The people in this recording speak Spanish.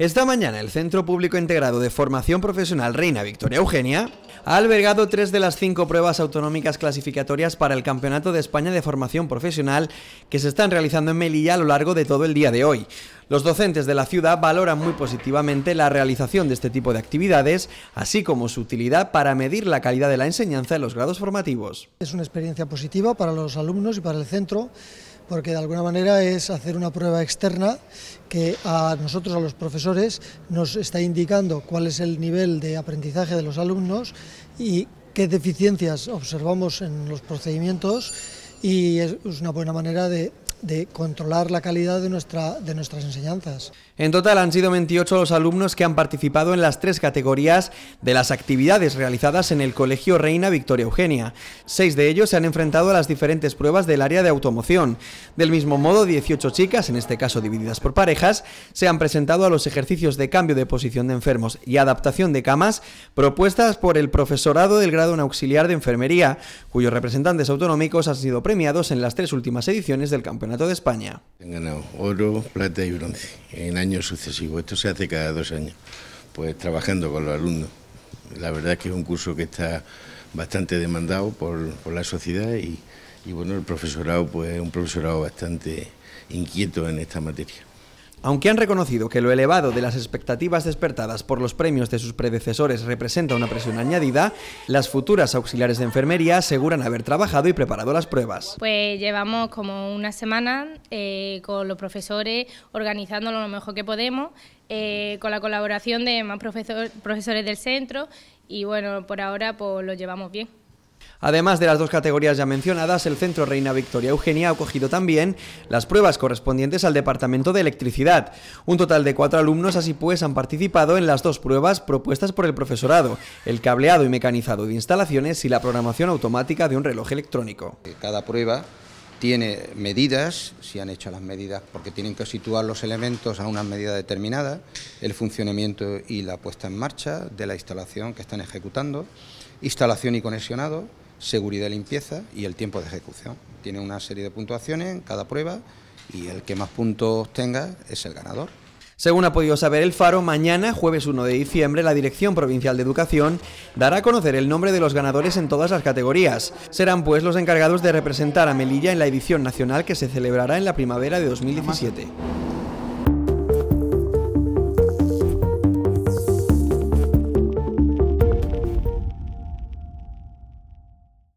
Esta mañana el Centro Público Integrado de Formación Profesional Reina Victoria Eugenia ha albergado tres de las cinco pruebas autonómicas clasificatorias para el Campeonato de España de Formación Profesional que se están realizando en Melilla a lo largo de todo el día de hoy. Los docentes de la ciudad valoran muy positivamente la realización de este tipo de actividades, así como su utilidad para medir la calidad de la enseñanza en los grados formativos. Es una experiencia positiva para los alumnos y para el centro porque de alguna manera es hacer una prueba externa que a nosotros, a los profesores, nos está indicando cuál es el nivel de aprendizaje de los alumnos y qué deficiencias observamos en los procedimientos y es una buena manera de de controlar la calidad de, nuestra, de nuestras enseñanzas. En total han sido 28 los alumnos que han participado en las tres categorías de las actividades realizadas en el Colegio Reina Victoria Eugenia. Seis de ellos se han enfrentado a las diferentes pruebas del área de automoción. Del mismo modo, 18 chicas, en este caso divididas por parejas, se han presentado a los ejercicios de cambio de posición de enfermos y adaptación de camas propuestas por el profesorado del grado en auxiliar de enfermería, cuyos representantes autonómicos han sido premiados en las tres últimas ediciones del campeonato de España. Han ganado oro, plata y bronce en años sucesivos. Esto se hace cada dos años, pues trabajando con los alumnos. La verdad es que es un curso que está bastante demandado por, la sociedad y, y bueno, el profesorado pues es un profesorado bastante inquieto en esta materia. Aunque han reconocido que lo elevado de las expectativas despertadas por los premios de sus predecesores representa una presión añadida, las futuras auxiliares de enfermería aseguran haber trabajado y preparado las pruebas. Pues llevamos como una semana eh, con los profesores organizándolo lo mejor que podemos, eh, con la colaboración de más profesores del centro y bueno, por ahora pues lo llevamos bien. Además de las dos categorías ya mencionadas, el Centro Reina Victoria Eugenia ha acogido también las pruebas correspondientes al Departamento de Electricidad. Un total de cuatro alumnos, así pues, han participado en las dos pruebas propuestas por el profesorado, el cableado y mecanizado de instalaciones y la programación automática de un reloj electrónico. Cada prueba tiene medidas, si han hecho las medidas, porque tienen que situar los elementos a una medida determinada, el funcionamiento y la puesta en marcha de la instalación que están ejecutando, instalación y conexionado, seguridad y limpieza y el tiempo de ejecución. Tiene una serie de puntuaciones en cada prueba y el que más puntos tenga es el ganador. Según ha podido saber el Faro, mañana, jueves 1 de diciembre, la Dirección Provincial de Educación dará a conocer el nombre de los ganadores en todas las categorías. Serán pues los encargados de representar a Melilla en la edición nacional que se celebrará en la primavera de 2017.